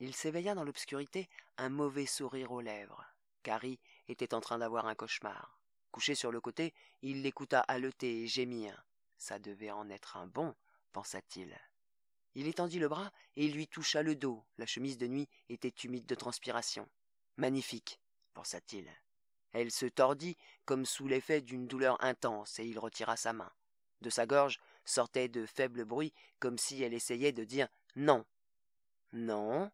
il s'éveilla dans l'obscurité, un mauvais sourire aux lèvres. Carrie était en train d'avoir un cauchemar. Couché sur le côté, il l'écouta haleter et gémir. Ça devait en être un bon, pensa-t-il. Il étendit le bras et lui toucha le dos. La chemise de nuit était humide de transpiration. Magnifique, pensa-t-il. Elle se tordit comme sous l'effet d'une douleur intense et il retira sa main. De sa gorge sortaient de faibles bruits comme si elle essayait de dire non. Non,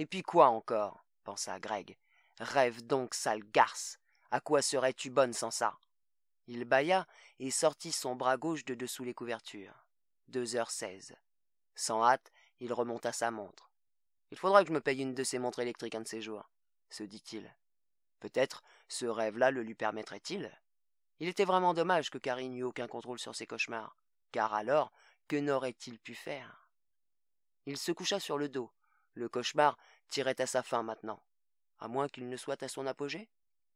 et puis quoi encore pensa Greg. Rêve donc, sale garce. À quoi serais-tu bonne sans ça Il bâilla et sortit son bras gauche de dessous les couvertures. Deux heures seize. Sans hâte, il remonta sa montre. Il faudra que je me paye une de ces montres électriques un de ces jours, se dit-il. Peut-être ce rêve-là le lui permettrait-il. Il était vraiment dommage que Carrie n'eût aucun contrôle sur ses cauchemars, car alors, que n'aurait-il pu faire Il se coucha sur le dos, le cauchemar tirait à sa fin maintenant. À moins qu'il ne soit à son apogée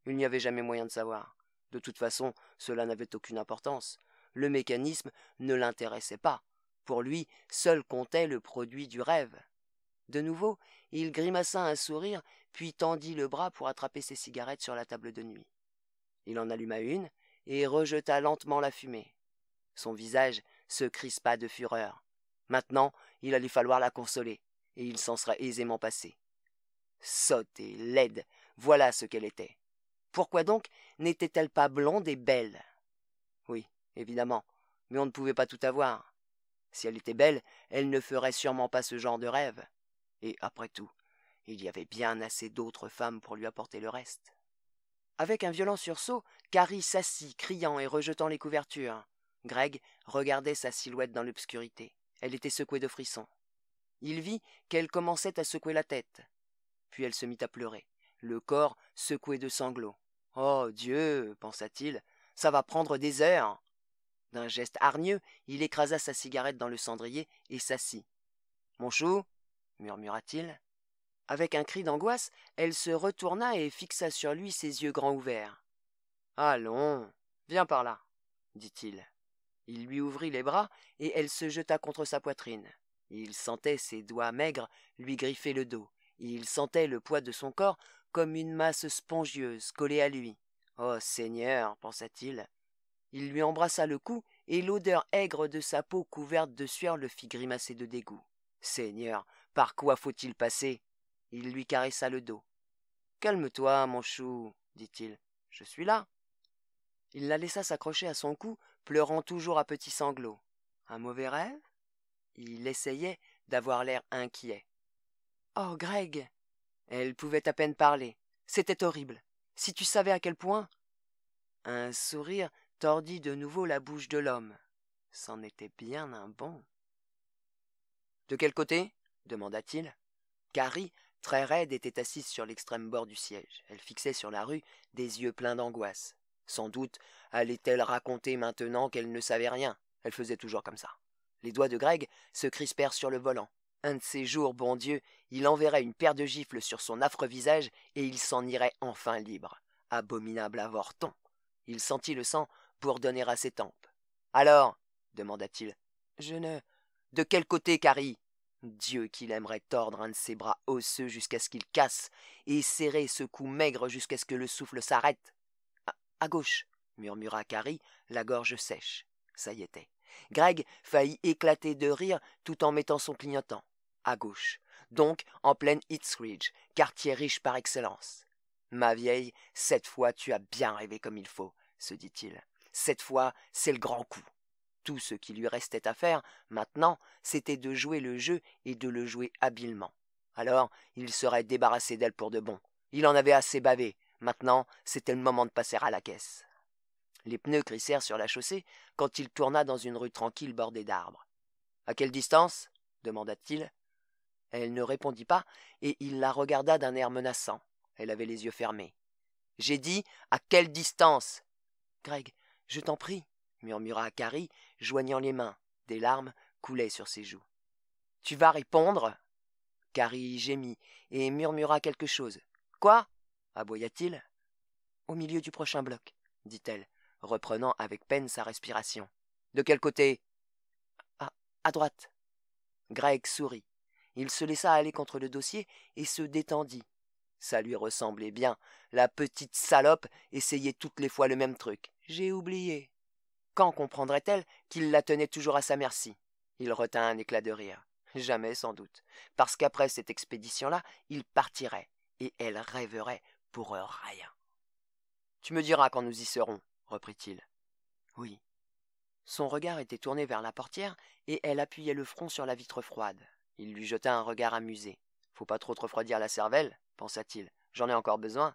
Il n'y avait jamais moyen de savoir. De toute façon, cela n'avait aucune importance. Le mécanisme ne l'intéressait pas. Pour lui, seul comptait le produit du rêve. De nouveau, il grimaça un sourire, puis tendit le bras pour attraper ses cigarettes sur la table de nuit. Il en alluma une et rejeta lentement la fumée. Son visage se crispa de fureur. Maintenant, il allait falloir la consoler et il s'en sera aisément passé. Sotte et laide, voilà ce qu'elle était. Pourquoi donc n'était-elle pas blonde et belle Oui, évidemment, mais on ne pouvait pas tout avoir. Si elle était belle, elle ne ferait sûrement pas ce genre de rêve. Et après tout, il y avait bien assez d'autres femmes pour lui apporter le reste. Avec un violent sursaut, Carrie s'assit, criant et rejetant les couvertures. Greg regardait sa silhouette dans l'obscurité. Elle était secouée de frissons. Il vit qu'elle commençait à secouer la tête. Puis elle se mit à pleurer, le corps secoué de sanglots. Oh Dieu, pensa-t-il, ça va prendre des heures. D'un geste hargneux, il écrasa sa cigarette dans le cendrier et s'assit. Mon chou murmura-t-il. Avec un cri d'angoisse, elle se retourna et fixa sur lui ses yeux grands ouverts. Allons, viens par là, dit-il. Il lui ouvrit les bras et elle se jeta contre sa poitrine. Il sentait ses doigts maigres lui griffer le dos. Il sentait le poids de son corps comme une masse spongieuse collée à lui. Oh Seigneur, pensa-t-il. Il lui embrassa le cou et l'odeur aigre de sa peau couverte de sueur le fit grimacer de dégoût. Seigneur, par quoi faut-il passer Il lui caressa le dos. Calme-toi, mon chou, dit-il. Je suis là. Il la laissa s'accrocher à son cou, pleurant toujours à petits sanglots. Un mauvais rêve il essayait d'avoir l'air inquiet. Oh, Greg Elle pouvait à peine parler. C'était horrible. Si tu savais à quel point. Un sourire tordit de nouveau la bouche de l'homme. C'en était bien un bon. De quel côté demanda-t-il. Carrie, très raide, était assise sur l'extrême bord du siège. Elle fixait sur la rue des yeux pleins d'angoisse. Sans doute allait-elle raconter maintenant qu'elle ne savait rien. Elle faisait toujours comme ça. Les doigts de Greg se crispèrent sur le volant. Un de ces jours, bon Dieu, il enverrait une paire de gifles sur son affreux visage et il s'en irait enfin libre. Abominable avorton. Il sentit le sang pour donner à ses tempes. Alors demanda-t-il. Je ne. De quel côté, Carrie Dieu qu'il aimerait tordre un de ses bras osseux jusqu'à ce qu'il casse et serrer ce cou maigre jusqu'à ce que le souffle s'arrête. À, gauche, murmura Carrie, la gorge sèche. Ça y était. Greg faillit éclater de rire tout en mettant son clignotant. À gauche. Donc en pleine Ridge, quartier riche par excellence. Ma vieille, cette fois tu as bien rêvé comme il faut, se dit-il. Cette fois, c'est le grand coup. Tout ce qui lui restait à faire, maintenant, c'était de jouer le jeu et de le jouer habilement. Alors, il serait débarrassé d'elle pour de bon. Il en avait assez bavé. Maintenant, c'était le moment de passer à la caisse. Les pneus crissèrent sur la chaussée quand il tourna dans une rue tranquille bordée d'arbres. À quelle distance demanda-t-il. Elle ne répondit pas, et il la regarda d'un air menaçant. Elle avait les yeux fermés. J'ai dit à quelle distance Greg, je t'en prie, murmura Carrie, joignant les mains. Des larmes coulaient sur ses joues. Tu vas répondre Carrie gémit et murmura quelque chose. Quoi aboya-t-il. Au milieu du prochain bloc, dit-elle reprenant avec peine sa respiration. De quel côté à, droite. Greg sourit. Il se laissa aller contre le dossier et se détendit. Ça lui ressemblait bien. La petite salope essayait toutes les fois le même truc. J'ai oublié. Quand comprendrait-elle qu'il la tenait toujours à sa merci Il retint un éclat de rire. Jamais sans doute, parce qu'après cette expédition-là, il partirait, et elle rêverait pour rien. Tu me diras quand nous y serons, reprit-il. Oui. Son regard était tourné vers la portière, et elle appuyait le front sur la vitre froide. Il lui jeta un regard amusé. Faut pas trop refroidir la cervelle, pensa-t-il. J'en ai encore besoin.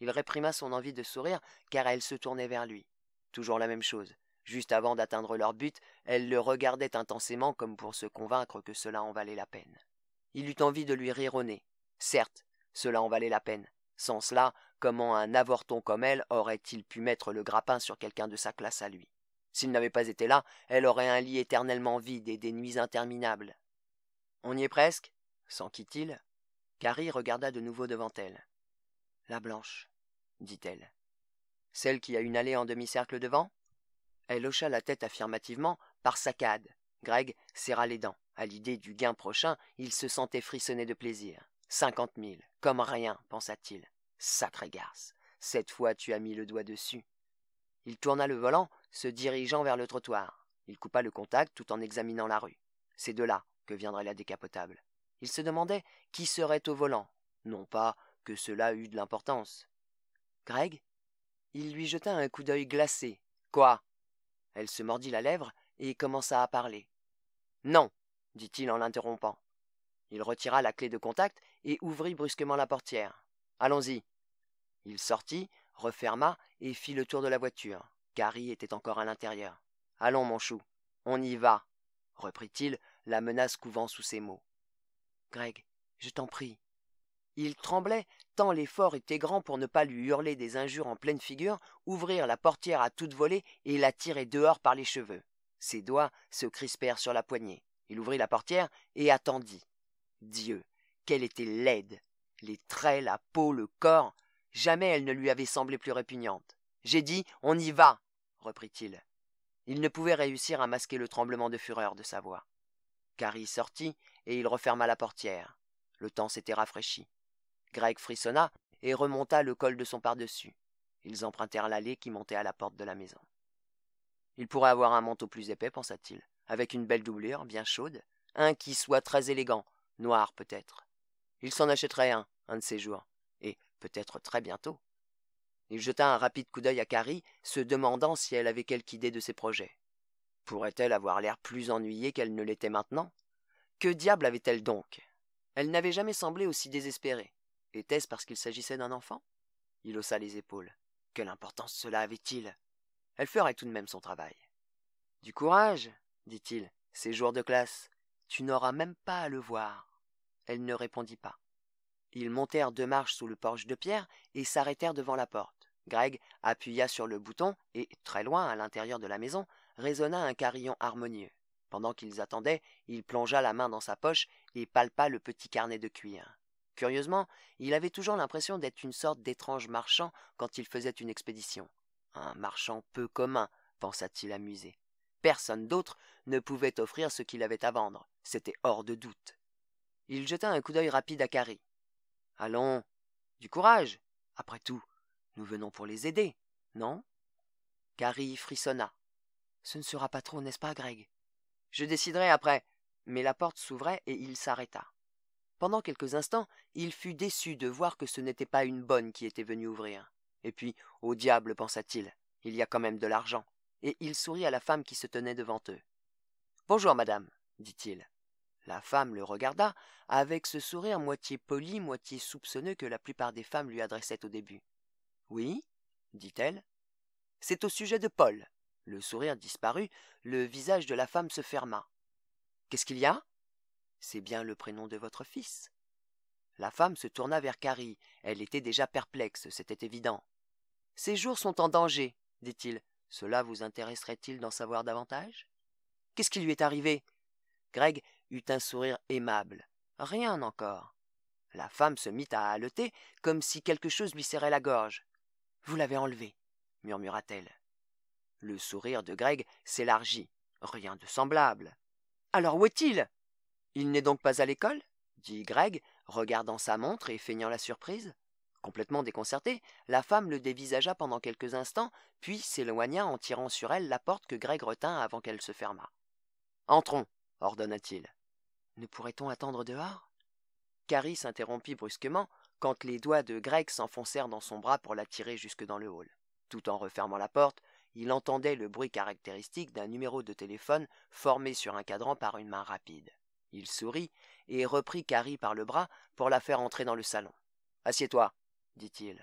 Il réprima son envie de sourire, car elle se tournait vers lui. Toujours la même chose. Juste avant d'atteindre leur but, elle le regardait intensément comme pour se convaincre que cela en valait la peine. Il eut envie de lui rire au nez. Certes, cela en valait la peine. Sans cela, Comment un avorton comme elle aurait-il pu mettre le grappin sur quelqu'un de sa classe à lui S'il n'avait pas été là, elle aurait un lit éternellement vide et des nuits interminables. On y est presque s'enquit-il. Carrie regarda de nouveau devant elle. La blanche, dit-elle. Celle qui a une allée en demi-cercle devant Elle hocha la tête affirmativement, par saccade. Greg serra les dents. À l'idée du gain prochain, il se sentait frissonner de plaisir. Cinquante mille, comme rien, pensa-t-il. Sacré garce, cette fois tu as mis le doigt dessus. Il tourna le volant, se dirigeant vers le trottoir. Il coupa le contact tout en examinant la rue. C'est de là que viendrait la décapotable. Il se demandait qui serait au volant. Non pas que cela eût de l'importance. Greg Il lui jeta un coup d'œil glacé. Quoi Elle se mordit la lèvre et commença à parler. Non dit-il en l'interrompant. Il retira la clé de contact et ouvrit brusquement la portière. Allons-y il sortit, referma et fit le tour de la voiture. Carrie était encore à l'intérieur. Allons, mon chou, on y va, reprit-il, la menace couvant sous ses mots. Greg, je t'en prie. Il tremblait, tant l'effort était grand pour ne pas lui hurler des injures en pleine figure, ouvrir la portière à toute volée et la tirer dehors par les cheveux. Ses doigts se crispèrent sur la poignée. Il ouvrit la portière et attendit. Dieu, qu'elle était laide. Les traits, la peau, le corps, Jamais elle ne lui avait semblé plus répugnante. J'ai dit On y va reprit-il. Il ne pouvait réussir à masquer le tremblement de fureur de sa voix. Carrie sortit et il referma la portière. Le temps s'était rafraîchi. Greg frissonna et remonta le col de son par-dessus. Ils empruntèrent l'allée qui montait à la porte de la maison. Il pourrait avoir un manteau plus épais, pensa-t-il, avec une belle doublure, bien chaude, un qui soit très élégant, noir peut-être. Il s'en achèterait un, un de ces jours, peut-être très bientôt. Il jeta un rapide coup d'œil à Carrie, se demandant si elle avait quelque idée de ses projets. Pourrait-elle avoir l'air plus ennuyée qu'elle ne l'était maintenant Que diable avait-elle donc Elle n'avait jamais semblé aussi désespérée. Était-ce parce qu'il s'agissait d'un enfant Il haussa les épaules. Quelle importance cela avait-il Elle ferait tout de même son travail. Du courage, dit-il, ces jours de classe. Tu n'auras même pas à le voir. Elle ne répondit pas. Ils montèrent deux marches sous le porche de pierre et s'arrêtèrent devant la porte. Greg appuya sur le bouton et, très loin à l'intérieur de la maison, résonna un carillon harmonieux. Pendant qu'ils attendaient, il plongea la main dans sa poche et palpa le petit carnet de cuir. Curieusement, il avait toujours l'impression d'être une sorte d'étrange marchand quand il faisait une expédition. Un marchand peu commun, pensa-t-il amusé. Personne d'autre ne pouvait offrir ce qu'il avait à vendre. C'était hors de doute. Il jeta un coup d'œil rapide à Carrie. Allons, du courage. Après tout, nous venons pour les aider, non Gary frissonna. Ce ne sera pas trop, n'est-ce pas, Greg Je déciderai après. Mais la porte s'ouvrait et il s'arrêta. Pendant quelques instants, il fut déçu de voir que ce n'était pas une bonne qui était venue ouvrir. Et puis, au diable, pensa-t-il, il y a quand même de l'argent. Et il sourit à la femme qui se tenait devant eux. Bonjour, madame, dit-il. La femme le regarda, avec ce sourire moitié poli, moitié soupçonneux que la plupart des femmes lui adressaient au début. Oui, dit-elle. C'est au sujet de Paul. Le sourire disparut, le visage de la femme se ferma. Qu'est-ce qu'il y a C'est bien le prénom de votre fils. La femme se tourna vers Carrie. Elle était déjà perplexe, c'était évident. Ces jours sont en danger, dit-il. Cela vous intéresserait-il d'en savoir davantage Qu'est-ce qui lui est arrivé Greg eut un sourire aimable. Rien encore. La femme se mit à haleter, comme si quelque chose lui serrait la gorge. Vous l'avez enlevé, murmura-t-elle. Le sourire de Greg s'élargit. Rien de semblable. Alors où est-il Il n'est donc pas à l'école dit Greg, regardant sa montre et feignant la surprise. Complètement déconcertée, la femme le dévisagea pendant quelques instants, puis s'éloigna en tirant sur elle la porte que Greg retint avant qu'elle se fermât. Entrons, ordonna-t-il. Ne pourrait-on attendre dehors Carrie s'interrompit brusquement quand les doigts de Greg s'enfoncèrent dans son bras pour l'attirer jusque dans le hall. Tout en refermant la porte, il entendait le bruit caractéristique d'un numéro de téléphone formé sur un cadran par une main rapide. Il sourit et reprit Carrie par le bras pour la faire entrer dans le salon. Assieds-toi, dit-il.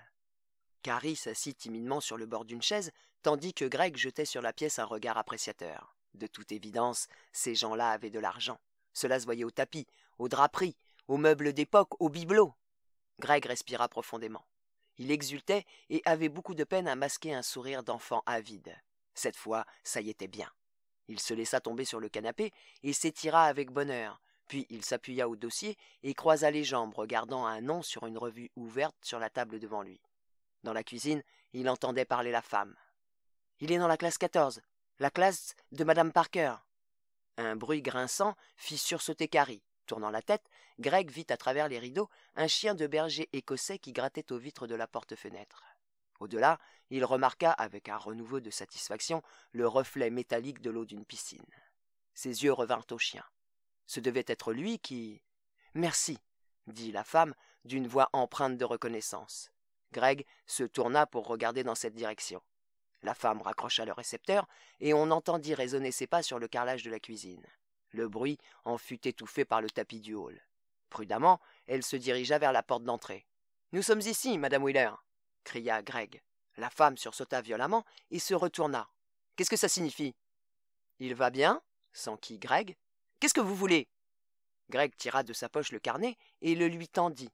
Carrie s'assit timidement sur le bord d'une chaise, tandis que Greg jetait sur la pièce un regard appréciateur. De toute évidence, ces gens-là avaient de l'argent. Cela se voyait au tapis, aux draperies, aux meubles d'époque, aux bibelots. Greg respira profondément. Il exultait et avait beaucoup de peine à masquer un sourire d'enfant avide. Cette fois, ça y était bien. Il se laissa tomber sur le canapé et s'étira avec bonheur. Puis il s'appuya au dossier et croisa les jambes, regardant un nom sur une revue ouverte sur la table devant lui. Dans la cuisine, il entendait parler la femme. Il est dans la classe 14, la classe de Madame Parker. Un bruit grinçant fit sursauter Carrie. Tournant la tête, Greg vit à travers les rideaux un chien de berger écossais qui grattait aux vitres de la porte-fenêtre. Au-delà, il remarqua avec un renouveau de satisfaction le reflet métallique de l'eau d'une piscine. Ses yeux revinrent au chien. Ce devait être lui qui. Merci, dit la femme d'une voix empreinte de reconnaissance. Greg se tourna pour regarder dans cette direction. La femme raccrocha le récepteur, et on entendit résonner ses pas sur le carrelage de la cuisine. Le bruit en fut étouffé par le tapis du hall. Prudemment, elle se dirigea vers la porte d'entrée. Nous sommes ici, madame Wheeler cria Greg. La femme sursauta violemment et se retourna. Qu'est-ce que ça signifie Il va bien s'enquit Greg Qu'est-ce que vous voulez Greg tira de sa poche le carnet et le lui tendit.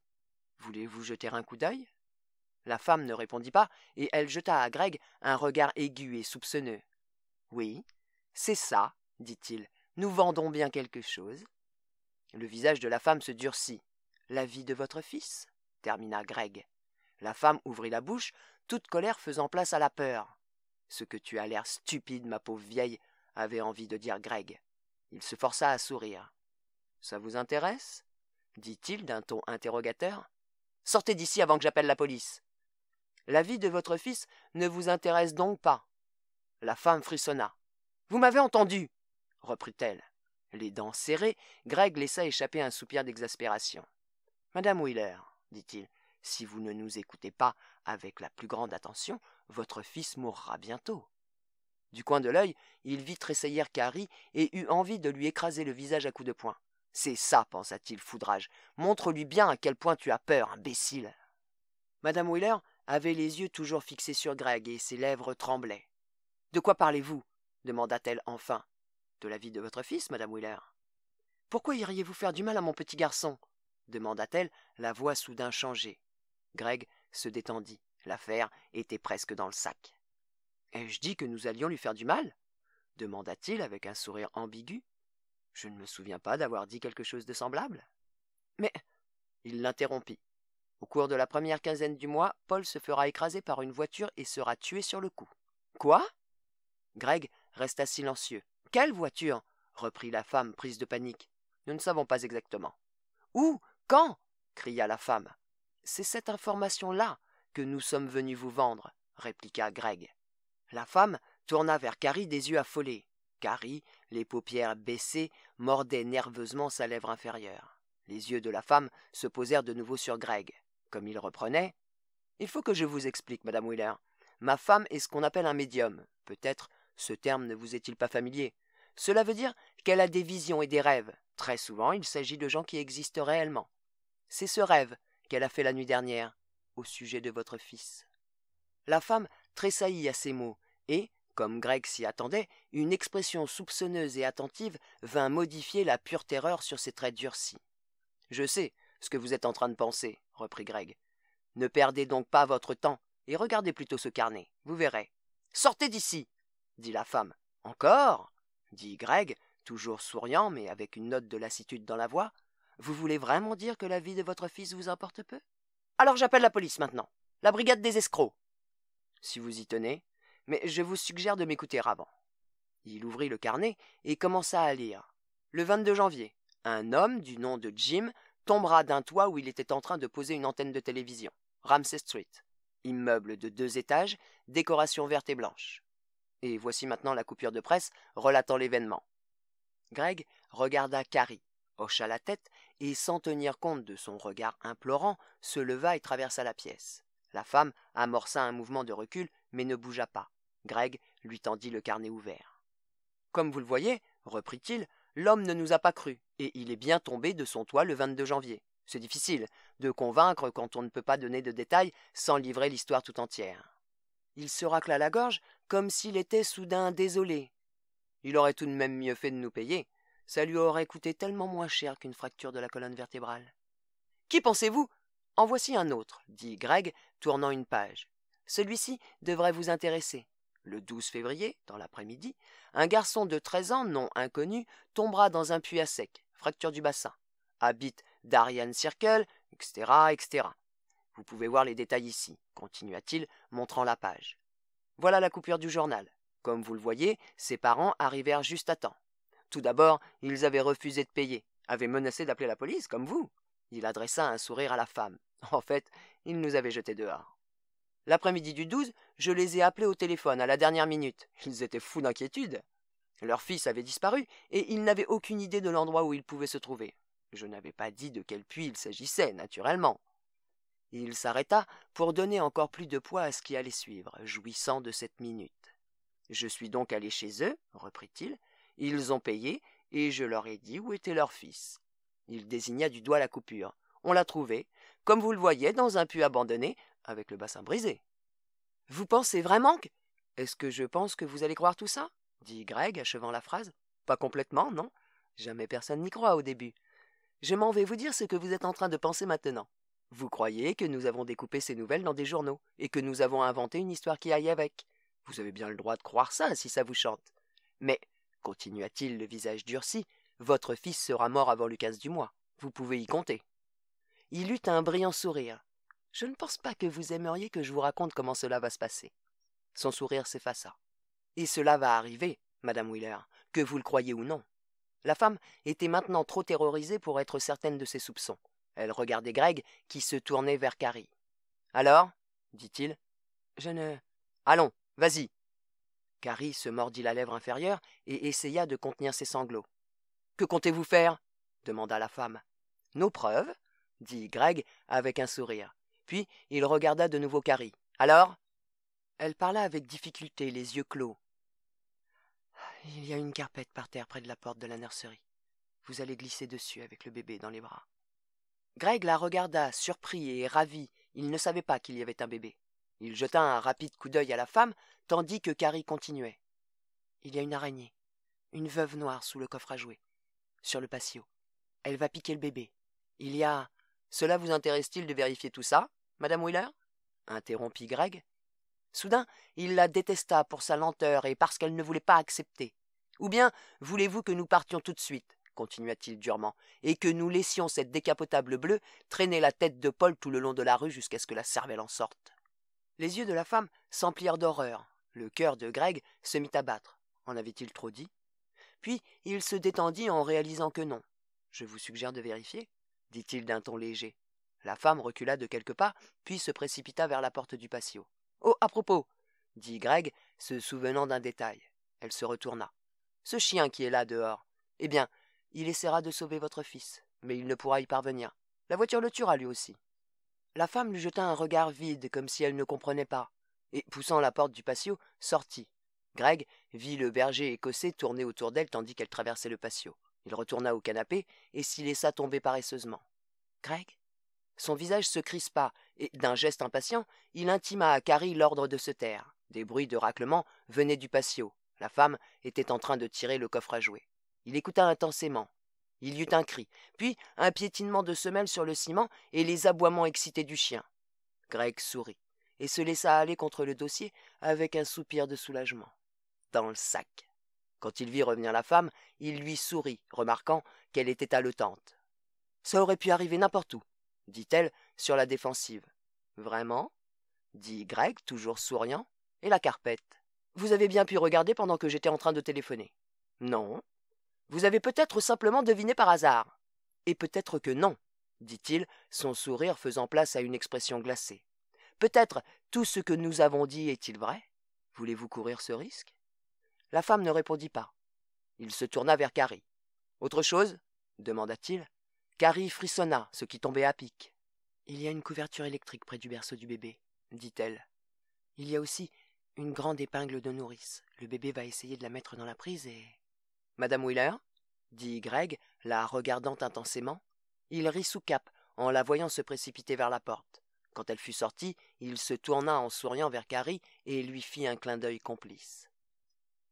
Voulez-vous jeter un coup d'œil la femme ne répondit pas, et elle jeta à Greg un regard aigu et soupçonneux. Oui, c'est ça, dit-il. Nous vendons bien quelque chose. Le visage de la femme se durcit. La vie de votre fils termina Greg. La femme ouvrit la bouche, toute colère faisant place à la peur. Ce que tu as l'air stupide, ma pauvre vieille, avait envie de dire Greg. Il se força à sourire. Ça vous intéresse dit-il d'un ton interrogateur. Sortez d'ici avant que j'appelle la police. La vie de votre fils ne vous intéresse donc pas. La femme frissonna. Vous m'avez entendu, reprit-elle. Les dents serrées, Greg laissa échapper un soupir d'exaspération. Madame Wheeler, dit-il, si vous ne nous écoutez pas avec la plus grande attention, votre fils mourra bientôt. Du coin de l'œil, il vit tressaillir Carrie et eut envie de lui écraser le visage à coups de poing. C'est ça, pensa-t-il foudrage. Montre-lui bien à quel point tu as peur, imbécile. Madame Wheeler avait les yeux toujours fixés sur Greg et ses lèvres tremblaient. De quoi parlez-vous demanda-t-elle enfin. De la vie de votre fils, madame Wheeler. Pourquoi iriez-vous faire du mal à mon petit garçon demanda-t-elle, la voix soudain changée. Greg se détendit. L'affaire était presque dans le sac. Ai-je dit que nous allions lui faire du mal demanda-t-il avec un sourire ambigu. Je ne me souviens pas d'avoir dit quelque chose de semblable. Mais. Il l'interrompit. Au cours de la première quinzaine du mois, Paul se fera écraser par une voiture et sera tué sur le coup. Quoi Greg resta silencieux. Quelle voiture reprit la femme, prise de panique. Nous ne savons pas exactement. Où Quand cria la femme. C'est cette information-là que nous sommes venus vous vendre, répliqua Greg. La femme tourna vers Carrie des yeux affolés. Carrie, les paupières baissées, mordait nerveusement sa lèvre inférieure. Les yeux de la femme se posèrent de nouveau sur Greg comme il reprenait. Il faut que je vous explique, madame Wheeler. Ma femme est ce qu'on appelle un médium. Peut-être ce terme ne vous est-il pas familier. Cela veut dire qu'elle a des visions et des rêves. Très souvent, il s'agit de gens qui existent réellement. C'est ce rêve qu'elle a fait la nuit dernière, au sujet de votre fils. La femme tressaillit à ces mots, et, comme Greg s'y attendait, une expression soupçonneuse et attentive vint modifier la pure terreur sur ses traits durcis. Je sais, ce que vous êtes en train de penser, reprit Greg. Ne perdez donc pas votre temps, et regardez plutôt ce carnet, vous verrez. Sortez d'ici, dit la femme. Encore? dit Greg, toujours souriant, mais avec une note de lassitude dans la voix. Vous voulez vraiment dire que la vie de votre fils vous importe peu? Alors j'appelle la police maintenant. La brigade des escrocs. Si vous y tenez, mais je vous suggère de m'écouter avant. Il ouvrit le carnet et commença à lire. Le 22 janvier, un homme du nom de Jim tombera d'un toit où il était en train de poser une antenne de télévision, Ramsey Street. Immeuble de deux étages, décoration verte et blanche. Et voici maintenant la coupure de presse relatant l'événement. Greg regarda Carrie, hocha la tête et, sans tenir compte de son regard implorant, se leva et traversa la pièce. La femme amorça un mouvement de recul, mais ne bougea pas. Greg lui tendit le carnet ouvert. Comme vous le voyez, reprit-il, l'homme ne nous a pas cru et il est bien tombé de son toit le 22 janvier. C'est difficile de convaincre quand on ne peut pas donner de détails sans livrer l'histoire tout entière. Il se racla la gorge comme s'il était soudain désolé. Il aurait tout de même mieux fait de nous payer. Ça lui aurait coûté tellement moins cher qu'une fracture de la colonne vertébrale. Qui pensez-vous En voici un autre, dit Greg, tournant une page. Celui-ci devrait vous intéresser. Le 12 février, dans l'après-midi, un garçon de 13 ans, non inconnu, tombera dans un puits à sec fracture du bassin, habit Darian Circle, etc., etc. Vous pouvez voir les détails ici, continua-t-il, montrant la page. Voilà la coupure du journal. Comme vous le voyez, ses parents arrivèrent juste à temps. Tout d'abord, ils avaient refusé de payer, avaient menacé d'appeler la police, comme vous. Il adressa un sourire à la femme. En fait, ils nous avaient jetés dehors. L'après-midi du 12, je les ai appelés au téléphone à la dernière minute. Ils étaient fous d'inquiétude. Leur fils avait disparu, et ils n'avaient aucune idée de l'endroit où il pouvait se trouver. Je n'avais pas dit de quel puits il s'agissait, naturellement. Il s'arrêta pour donner encore plus de poids à ce qui allait suivre, jouissant de cette minute. Je suis donc allé chez eux, reprit-il. Ils ont payé, et je leur ai dit où était leur fils. Il désigna du doigt la coupure. On l'a trouvé, comme vous le voyez, dans un puits abandonné, avec le bassin brisé. Vous pensez vraiment que. Est-ce que je pense que vous allez croire tout ça dit Greg, achevant la phrase. Pas complètement, non Jamais personne n'y croit au début. Je m'en vais vous dire ce que vous êtes en train de penser maintenant. Vous croyez que nous avons découpé ces nouvelles dans des journaux, et que nous avons inventé une histoire qui aille avec. Vous avez bien le droit de croire ça, si ça vous chante. Mais, continua-t-il le visage durci, votre fils sera mort avant le 15 du mois. Vous pouvez y compter. Il eut un brillant sourire. Je ne pense pas que vous aimeriez que je vous raconte comment cela va se passer. Son sourire s'effaça. Et cela va arriver, madame Wheeler, que vous le croyez ou non. La femme était maintenant trop terrorisée pour être certaine de ses soupçons. Elle regardait Greg, qui se tournait vers Carrie. Alors dit-il. Je ne. Allons, vas-y Carrie se mordit la lèvre inférieure et essaya de contenir ses sanglots. Que comptez-vous faire demanda la femme. Nos preuves dit Greg avec un sourire. Puis il regarda de nouveau Carrie. Alors Elle parla avec difficulté, les yeux clos. Il y a une carpette par terre près de la porte de la nurserie. Vous allez glisser dessus avec le bébé dans les bras. Greg la regarda, surpris et ravi. Il ne savait pas qu'il y avait un bébé. Il jeta un rapide coup d'œil à la femme, tandis que Carrie continuait. Il y a une araignée, une veuve noire sous le coffre à jouer, sur le patio. Elle va piquer le bébé. Il y a. Cela vous intéresse-t-il de vérifier tout ça, Madame Wheeler interrompit Greg, Soudain, il la détesta pour sa lenteur et parce qu'elle ne voulait pas accepter. Ou bien voulez-vous que nous partions tout de suite continua-t-il durement, et que nous laissions cette décapotable bleue traîner la tête de Paul tout le long de la rue jusqu'à ce que la cervelle en sorte. Les yeux de la femme s'emplirent d'horreur. Le cœur de Greg se mit à battre. En avait-il trop dit Puis il se détendit en réalisant que non. Je vous suggère de vérifier, dit-il d'un ton léger. La femme recula de quelques pas, puis se précipita vers la porte du patio. Oh, à propos dit Greg, se souvenant d'un détail. Elle se retourna. Ce chien qui est là dehors. Eh bien, il essaiera de sauver votre fils, mais il ne pourra y parvenir. La voiture le tuera lui aussi. La femme lui jeta un regard vide, comme si elle ne comprenait pas, et, poussant la porte du patio, sortit. Greg vit le berger écossais tourner autour d'elle tandis qu'elle traversait le patio. Il retourna au canapé et s'y laissa tomber paresseusement. Greg son visage se crispa, et, d'un geste impatient, il intima à Carrie l'ordre de se taire. Des bruits de raclement venaient du patio. La femme était en train de tirer le coffre à jouer. Il écouta intensément. Il y eut un cri, puis un piétinement de semelles sur le ciment et les aboiements excités du chien. Greg sourit et se laissa aller contre le dossier avec un soupir de soulagement. Dans le sac. Quand il vit revenir la femme, il lui sourit, remarquant qu'elle était haletante. Ça aurait pu arriver n'importe où, dit-elle sur la défensive. Vraiment dit Greg, toujours souriant. Et la carpette Vous avez bien pu regarder pendant que j'étais en train de téléphoner Non. Vous avez peut-être simplement deviné par hasard. Et peut-être que non, dit-il, son sourire faisant place à une expression glacée. Peut-être tout ce que nous avons dit est-il vrai Voulez-vous courir ce risque La femme ne répondit pas. Il se tourna vers Carrie. Autre chose demanda-t-il. Carrie frissonna, ce qui tombait à pic. Il y a une couverture électrique près du berceau du bébé, dit-elle. Il y a aussi une grande épingle de nourrice. Le bébé va essayer de la mettre dans la prise et. Madame Wheeler dit Greg, la regardant intensément. Il rit sous cap en la voyant se précipiter vers la porte. Quand elle fut sortie, il se tourna en souriant vers Carrie et lui fit un clin d'œil complice.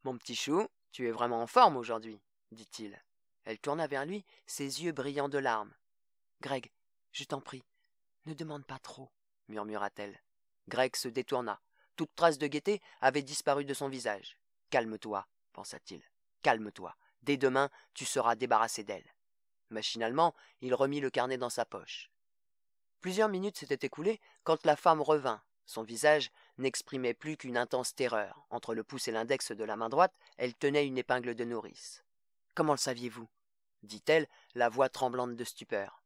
Mon petit chou, tu es vraiment en forme aujourd'hui, dit-il. Elle tourna vers lui, ses yeux brillants de larmes. Greg, je t'en prie, ne demande pas trop, murmura-t-elle. Greg se détourna. Toute trace de gaieté avait disparu de son visage. Calme-toi, pensa-t-il. Calme-toi. Dès demain, tu seras débarrassé d'elle. Machinalement, il remit le carnet dans sa poche. Plusieurs minutes s'étaient écoulées quand la femme revint. Son visage n'exprimait plus qu'une intense terreur. Entre le pouce et l'index de la main droite, elle tenait une épingle de nourrice. Comment le saviez-vous dit-elle, la voix tremblante de stupeur.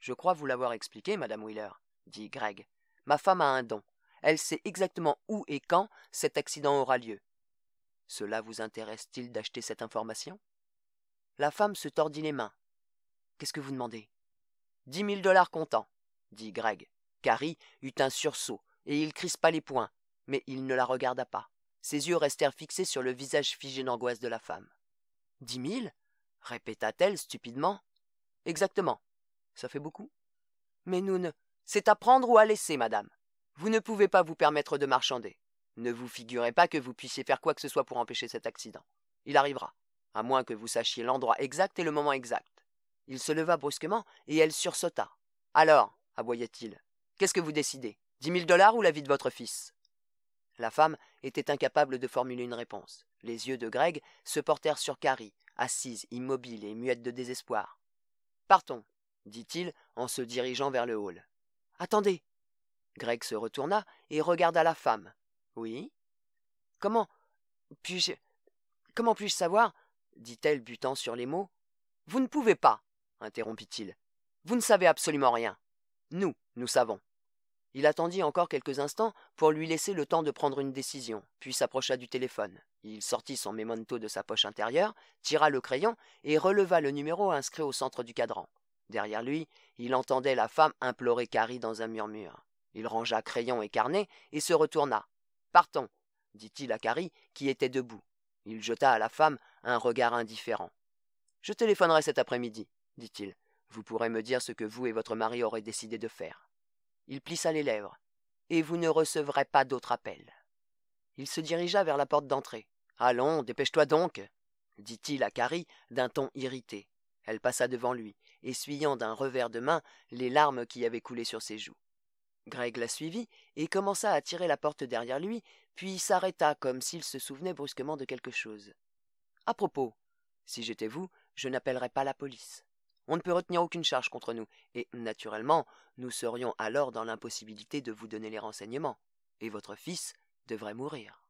Je crois vous l'avoir expliqué, madame Wheeler, dit Greg. Ma femme a un don. Elle sait exactement où et quand cet accident aura lieu. Cela vous intéresse-t-il d'acheter cette information La femme se tordit les mains. Qu'est-ce que vous demandez Dix mille dollars comptant, dit Greg. Carrie eut un sursaut et il crispa les poings, mais il ne la regarda pas. Ses yeux restèrent fixés sur le visage figé d'angoisse de la femme. Dix mille répéta-t-elle stupidement. Exactement. Ça fait beaucoup. Mais nous ne. C'est à prendre ou à laisser, madame. Vous ne pouvez pas vous permettre de marchander. Ne vous figurez pas que vous puissiez faire quoi que ce soit pour empêcher cet accident. Il arrivera, à moins que vous sachiez l'endroit exact et le moment exact. Il se leva brusquement et elle sursauta. Alors, aboya-t-il, qu'est-ce que vous décidez Dix mille dollars ou la vie de votre fils la femme était incapable de formuler une réponse. Les yeux de Greg se portèrent sur Carrie, assise, immobile et muette de désespoir. Partons, dit-il en se dirigeant vers le hall. Attendez. Greg se retourna et regarda la femme. Oui. Comment puis-je comment puis-je savoir dit-elle butant sur les mots. Vous ne pouvez pas, interrompit-il. Vous ne savez absolument rien. Nous, nous savons. Il attendit encore quelques instants pour lui laisser le temps de prendre une décision, puis s'approcha du téléphone. Il sortit son memento de sa poche intérieure, tira le crayon et releva le numéro inscrit au centre du cadran. Derrière lui, il entendait la femme implorer Carrie dans un murmure. Il rangea crayon et carnet et se retourna. Partons, dit-il à Carrie, qui était debout. Il jeta à la femme un regard indifférent. Je téléphonerai cet après-midi, dit-il. Vous pourrez me dire ce que vous et votre mari aurez décidé de faire. Il plissa les lèvres. Et vous ne recevrez pas d'autre appel. Il se dirigea vers la porte d'entrée. Allons, dépêche-toi donc dit-il à Carrie d'un ton irrité. Elle passa devant lui, essuyant d'un revers de main les larmes qui avaient coulé sur ses joues. Greg la suivit et commença à tirer la porte derrière lui, puis s'arrêta comme s'il se souvenait brusquement de quelque chose. À propos, si j'étais vous, je n'appellerais pas la police. On ne peut retenir aucune charge contre nous, et naturellement, nous serions alors dans l'impossibilité de vous donner les renseignements, et votre fils devrait mourir.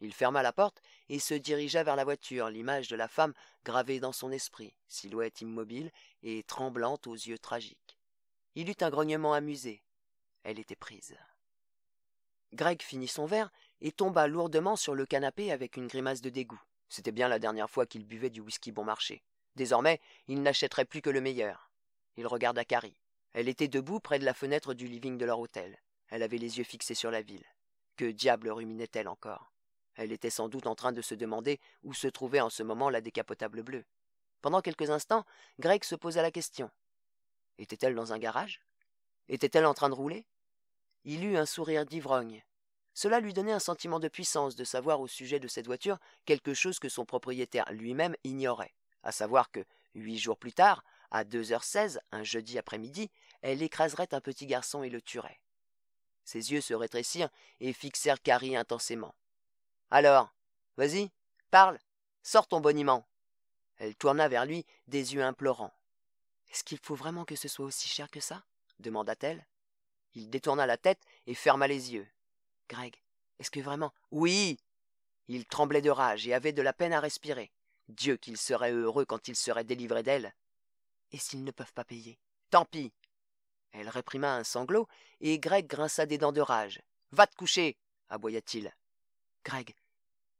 Il ferma la porte et se dirigea vers la voiture, l'image de la femme gravée dans son esprit, silhouette immobile et tremblante aux yeux tragiques. Il eut un grognement amusé. Elle était prise. Greg finit son verre et tomba lourdement sur le canapé avec une grimace de dégoût. C'était bien la dernière fois qu'il buvait du whisky bon marché. Désormais, il n'achèterait plus que le meilleur. Il regarda Carrie. Elle était debout près de la fenêtre du living de leur hôtel. Elle avait les yeux fixés sur la ville. Que diable ruminait-elle encore Elle était sans doute en train de se demander où se trouvait en ce moment la décapotable bleue. Pendant quelques instants, Greg se posa la question. Était-elle dans un garage Était-elle en train de rouler Il eut un sourire d'ivrogne. Cela lui donnait un sentiment de puissance de savoir au sujet de cette voiture quelque chose que son propriétaire lui-même ignorait. À savoir que, huit jours plus tard, à deux heures seize, un jeudi après-midi, elle écraserait un petit garçon et le tuerait. Ses yeux se rétrécirent et fixèrent Carrie intensément. Alors, vas-y, parle, sors ton boniment. Elle tourna vers lui des yeux implorants. Est-ce qu'il faut vraiment que ce soit aussi cher que ça demanda-t-elle. Il détourna la tête et ferma les yeux. Greg, est-ce que vraiment Oui Il tremblait de rage et avait de la peine à respirer. Dieu qu'ils seraient heureux quand ils seraient délivrés d'elle. Et s'ils ne peuvent pas payer Tant pis Elle réprima un sanglot, et Greg grinça des dents de rage. Va te coucher aboya-t-il. Greg,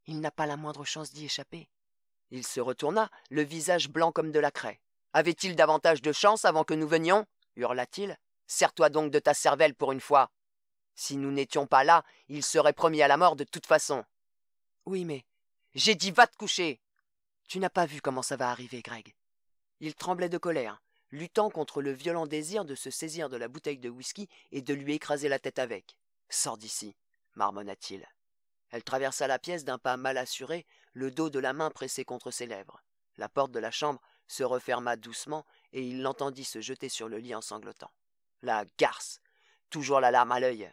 il n'a pas la moindre chance d'y échapper. Il se retourna, le visage blanc comme de la craie. Avait-il davantage de chance avant que nous venions hurla-t-il. « toi donc de ta cervelle pour une fois. Si nous n'étions pas là, il serait promis à la mort de toute façon. Oui, mais. J'ai dit va te coucher tu n'as pas vu comment ça va arriver, Greg. Il tremblait de colère, luttant contre le violent désir de se saisir de la bouteille de whisky et de lui écraser la tête avec. Sors d'ici, marmonna-t-il. Elle traversa la pièce d'un pas mal assuré, le dos de la main pressé contre ses lèvres. La porte de la chambre se referma doucement et il l'entendit se jeter sur le lit en sanglotant. La garce Toujours la larme à l'œil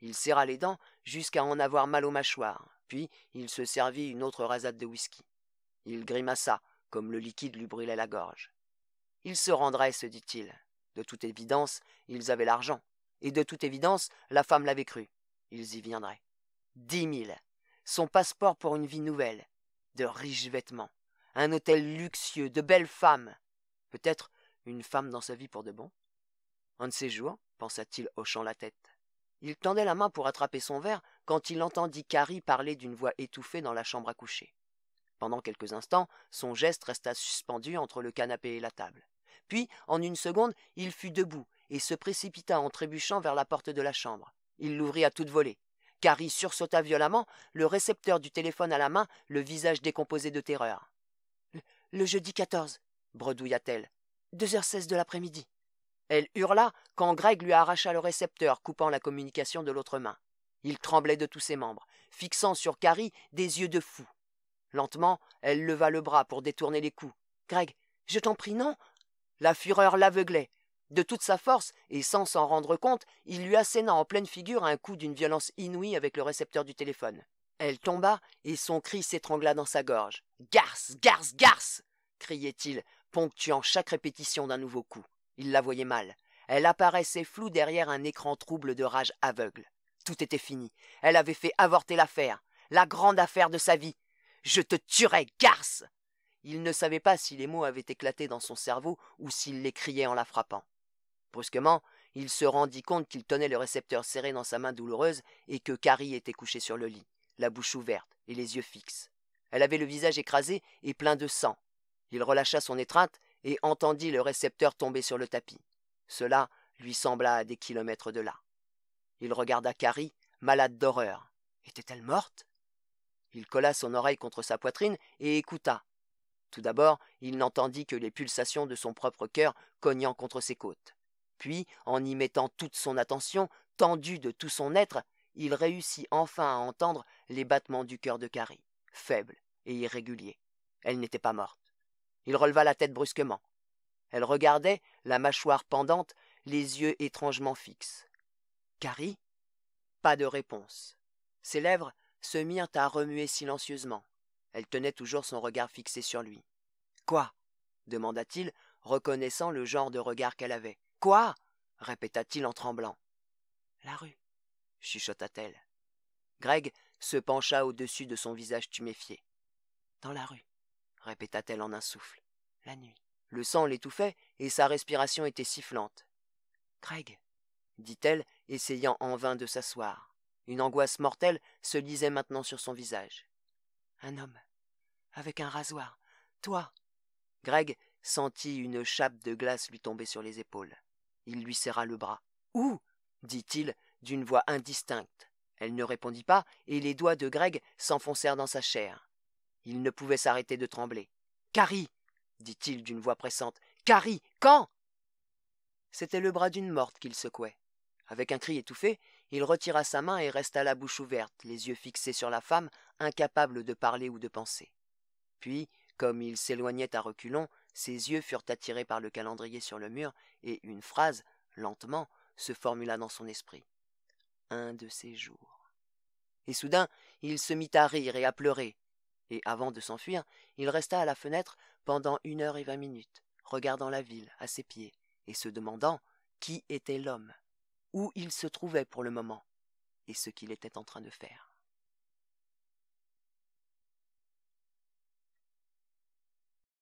Il serra les dents jusqu'à en avoir mal aux mâchoires, puis il se servit une autre rasade de whisky. Il grimaça, comme le liquide lui brûlait la gorge. Ils se rendraient, se dit-il. De toute évidence, ils avaient l'argent. Et de toute évidence, la femme l'avait cru. Ils y viendraient. Dix mille. Son passeport pour une vie nouvelle. De riches vêtements. Un hôtel luxueux, de belles femmes. Peut-être une femme dans sa vie pour de bon Un de ces jours, pensa-t-il, hochant la tête. Il tendait la main pour attraper son verre quand il entendit Carrie parler d'une voix étouffée dans la chambre à coucher. Pendant quelques instants, son geste resta suspendu entre le canapé et la table. Puis, en une seconde, il fut debout et se précipita en trébuchant vers la porte de la chambre. Il l'ouvrit à toute volée. Carrie sursauta violemment, le récepteur du téléphone à la main, le visage décomposé de terreur. Le, jeudi 14, bredouilla-t-elle. deux heures seize de l'après-midi. Elle hurla quand Greg lui arracha le récepteur, coupant la communication de l'autre main. Il tremblait de tous ses membres, fixant sur Carrie des yeux de fou. Lentement, elle leva le bras pour détourner les coups. Greg, je t'en prie, non La fureur l'aveuglait. De toute sa force, et sans s'en rendre compte, il lui asséna en pleine figure un coup d'une violence inouïe avec le récepteur du téléphone. Elle tomba, et son cri s'étrangla dans sa gorge. Garce Garce Garce criait-il, ponctuant chaque répétition d'un nouveau coup. Il la voyait mal. Elle apparaissait floue derrière un écran trouble de rage aveugle. Tout était fini. Elle avait fait avorter l'affaire. La grande affaire de sa vie. Je te tuerai, garce Il ne savait pas si les mots avaient éclaté dans son cerveau ou s'il les criait en la frappant. Brusquement, il se rendit compte qu'il tenait le récepteur serré dans sa main douloureuse et que Carrie était couchée sur le lit, la bouche ouverte et les yeux fixes. Elle avait le visage écrasé et plein de sang. Il relâcha son étreinte et entendit le récepteur tomber sur le tapis. Cela lui sembla à des kilomètres de là. Il regarda Carrie, malade d'horreur. Était-elle morte il colla son oreille contre sa poitrine et écouta. Tout d'abord, il n'entendit que les pulsations de son propre cœur cognant contre ses côtes. Puis, en y mettant toute son attention, tendue de tout son être, il réussit enfin à entendre les battements du cœur de Carrie, faible et irrégulier. Elle n'était pas morte. Il releva la tête brusquement. Elle regardait, la mâchoire pendante, les yeux étrangement fixes. Carrie Pas de réponse. Ses lèvres se mirent à remuer silencieusement. Elle tenait toujours son regard fixé sur lui. Quoi demanda-t-il, reconnaissant le genre de regard qu'elle avait. Quoi répéta-t-il en tremblant. La rue, chuchota-t-elle. Greg se pencha au-dessus de son visage tuméfié. Dans la rue, répéta-t-elle en un souffle. La nuit. Le sang l'étouffait et sa respiration était sifflante. Greg, dit-elle, essayant en vain de s'asseoir. Une angoisse mortelle se lisait maintenant sur son visage. Un homme. Avec un rasoir. Toi. Greg sentit une chape de glace lui tomber sur les épaules. Il lui serra le bras. Où dit-il d'une voix indistincte. Elle ne répondit pas, et les doigts de Greg s'enfoncèrent dans sa chair. Il ne pouvait s'arrêter de trembler. Carrie dit-il d'une voix pressante. Carrie, quand C'était le bras d'une morte qu'il secouait. Avec un cri étouffé, il retira sa main et resta la bouche ouverte, les yeux fixés sur la femme, incapable de parler ou de penser. Puis, comme il s'éloignait à reculons, ses yeux furent attirés par le calendrier sur le mur, et une phrase, lentement, se formula dans son esprit. Un de ces jours. Et soudain, il se mit à rire et à pleurer. Et avant de s'enfuir, il resta à la fenêtre pendant une heure et vingt minutes, regardant la ville à ses pieds, et se demandant qui était l'homme où il se trouvait pour le moment et ce qu'il était en train de faire.